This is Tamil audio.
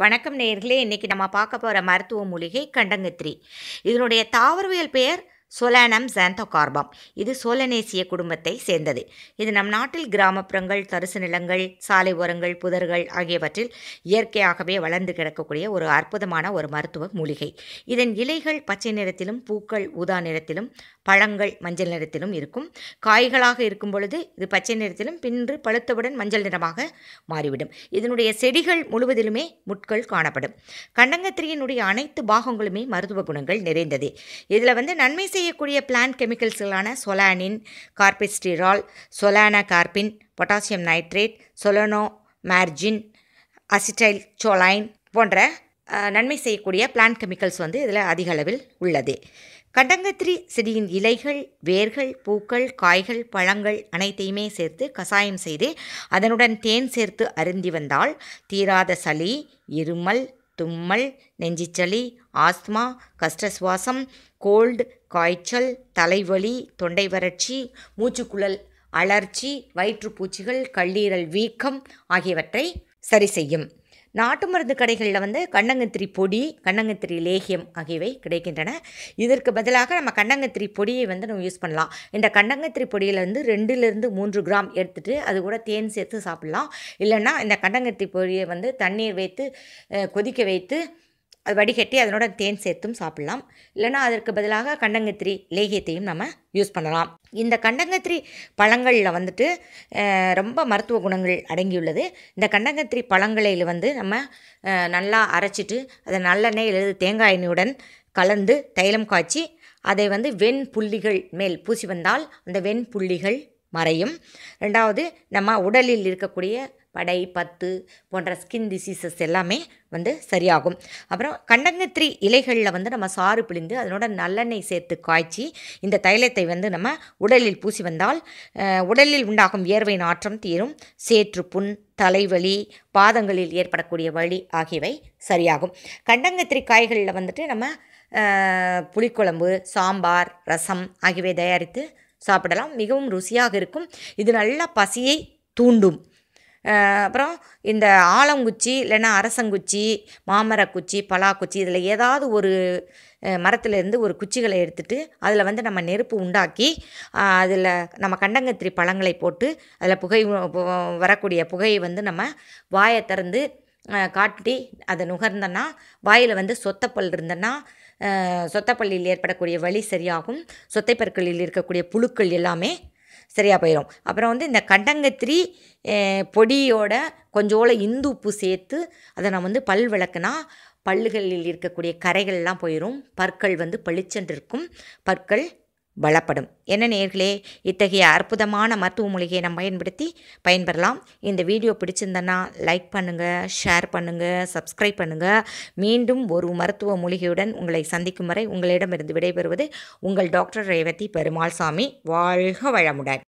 வணக்கம் நேர்களே இன்றைக்கி நம்ம பார்க்க போகிற மருத்துவ மூலிகை கண்டங்கத்திரி இதனுடைய தாவரவியல் பெயர் சோலானம் சாந்தோகார்பம் இது சோலனேசிய குடும்பத்தை சேர்ந்தது இது நம் நாட்டில் கிராமப்புறங்கள் தரிசு நிலங்கள் சாலை ஓரங்கள் புதர்கள் ஆகியவற்றில் இயற்கையாகவே வளர்ந்து கிடக்கக்கூடிய ஒரு அற்புதமான ஒரு மருத்துவ மூலிகை இதன் இலைகள் பச்சை நிறத்திலும் பூக்கள் ஊதா நிறத்திலும் பழங்கள் மஞ்சள் நிறத்திலும் இருக்கும் காய்களாக இருக்கும் பொழுது இது பச்சை நிறத்திலும் பின்று பழுத்தவுடன் மஞ்சள் நிறமாக மாறிவிடும் இதனுடைய செடிகள் முழுவதிலுமே முட்கள் காணப்படும் கண்டங்கத்திரியினுடைய அனைத்து பாகங்களுமே மருத்துவ குணங்கள் நிறைந்தது இதில் வந்து நன்மை செய்யக்கூடிய பிளான்ட் கெமிக்கல்ஸ்களான சொலானின் கார்பிஸ்டிரால் சொலானா கார்பின் பொட்டாசியம் நைட்ரேட் சொலனோ மார்ஜின் அசிட்டைல் சோலைன் போன்ற நன்மை செய்யக்கூடிய பிளான்ட் கெமிக்கல்ஸ் வந்து இதில் அதிக அளவில் உள்ளது கண்டங்கத்திரி செடியின் இலைகள் வேர்கள் பூக்கள் காய்கள் பழங்கள் அனைத்தையுமே சேர்த்து கசாயம் செய்து அதனுடன் தேன் சேர்த்து அருந்தி வந்தால் தீராத சளி இருமல் தும்மல் நெஞ்சிச்சளி ஆஸ்துமா கஷ்ட சுவாசம் கோல்டு காய்ச்சல் தலைவலி தொண்டை வறட்சி மூச்சுக்குழல் அலர்ச்சி வயிற்றுப்பூச்சிகள் கல்லீரல் வீக்கம் ஆகியவற்றை சரி செய்யும் நாட்டு மருந்து கடைகளில் வந்து கண்ணங்கத்திரி பொடி கண்ணங்கத்திரி லேகியம் ஆகியவை கிடைக்கின்றன இதற்கு பதிலாக நம்ம கண்ணங்கத்திரி பொடியை வந்து நம்ம யூஸ் பண்ணலாம் இந்த கண்ணங்கத்திரி பொடியில் வந்து ரெண்டுலேருந்து மூன்று கிராம் எடுத்துகிட்டு அது கூட தேன் சேர்த்து சாப்பிட்லாம் இல்லைன்னா இந்த கண்ணங்கத்திரி பொடியை வந்து தண்ணீர் வைத்து கொதிக்க வைத்து அது வடிகட்டி அதனோட தேன் சேர்த்தும் சாப்பிடலாம் இல்லைனா அதற்கு பதிலாக கண்டங்கத்திரி லேகியத்தையும் நம்ம யூஸ் பண்ணலாம் இந்த கண்டங்கத்திரி பழங்களில் வந்துட்டு ரொம்ப மருத்துவ குணங்கள் அடங்கியுள்ளது இந்த கண்டங்கத்திரி பழங்களையில் வந்து நம்ம நல்லா அரைச்சிட்டு அதை நல்லெண்ணெய் எழுது தேங்காய் எண்ணெயுடன் கலந்து தைலம் காய்ச்சி அதை வந்து வெண் புள்ளிகள் மேல் பூசி வந்தால் அந்த வெண் புள்ளிகள் மறையும் ரெண்டாவது நம்ம உடலில் இருக்கக்கூடிய படை பத்து போன்ற ஸ்கின் டிசீசஸ் எல்லாமே வந்து சரியாகும் அப்புறம் கண்டங்கத்திரி இலைகளில் வந்து நம்ம சாறு பிழிந்து அதனோட நல்லெண்ணெய் சேர்த்து காய்ச்சி இந்த தைலத்தை வந்து நம்ம உடலில் பூசி வந்தால் உடலில் உண்டாகும் வியர்வை நாற்றம் தீரும் சேற்று புண் தலைவலி பாதங்களில் ஏற்படக்கூடிய வலி ஆகியவை சரியாகும் கண்டங்கத்திரி காய்களில் வந்துட்டு நம்ம புளிக்குழம்பு சாம்பார் ரசம் ஆகியவை தயாரித்து சாப்பிடலாம் மிகவும் ருசியாக இருக்கும் இது நல்லா பசியை தூண்டும் அப்புறம் இந்த ஆலங்குச்சி இல்லைன்னா அரசங்குச்சி மாமரக்குச்சி பலாக்குச்சி இதில் ஏதாவது ஒரு மரத்துலேருந்து ஒரு குச்சிகளை எடுத்துகிட்டு அதில் வந்து நம்ம நெருப்பு உண்டாக்கி அதில் நம்ம கண்டங்கத்திரி பழங்களை போட்டு அதில் புகை வரக்கூடிய புகையை வந்து நம்ம வாயை திறந்து காட்டி அதை நுகர்ந்தோன்னா வாயில் வந்து சொத்தப்பல் இருந்தன்னா சொத்தப்பள்ளியில் ஏற்படக்கூடிய வழி சரியாகும் சொத்தை பற்களில் இருக்கக்கூடிய புழுக்கள் எல்லாமே சரியாக போயிடும் அப்புறம் வந்து இந்த கண்டங்கத்திரி பொடியோட கொஞ்சோட இந்து உப்பு சேர்த்து அதை நான் வந்து பல் விளக்குனா பல்லுகளில் இருக்கக்கூடிய கரைகள்லாம் போயிடும் பற்கள் வந்து பளிச்சென்று இருக்கும் பற்கள் பலப்படும் என்ன நேர்களே இத்தகைய அற்புதமான மருத்துவ மூலிகையை நம்ம பயன்படுத்தி பயன்பெறலாம் இந்த வீடியோ பிடிச்சிருந்தனா லைக் பண்ணுங்கள் ஷேர் பண்ணுங்கள் சப்ஸ்கிரைப் பண்ணுங்கள் மீண்டும் ஒரு மருத்துவ மூலிகையுடன் உங்களை சந்திக்கும் வரை உங்களிடமிருந்து விடைபெறுவது உங்கள் டாக்டர் ரேவதி பெருமாள் சாமி வாழ்க வளமுடன்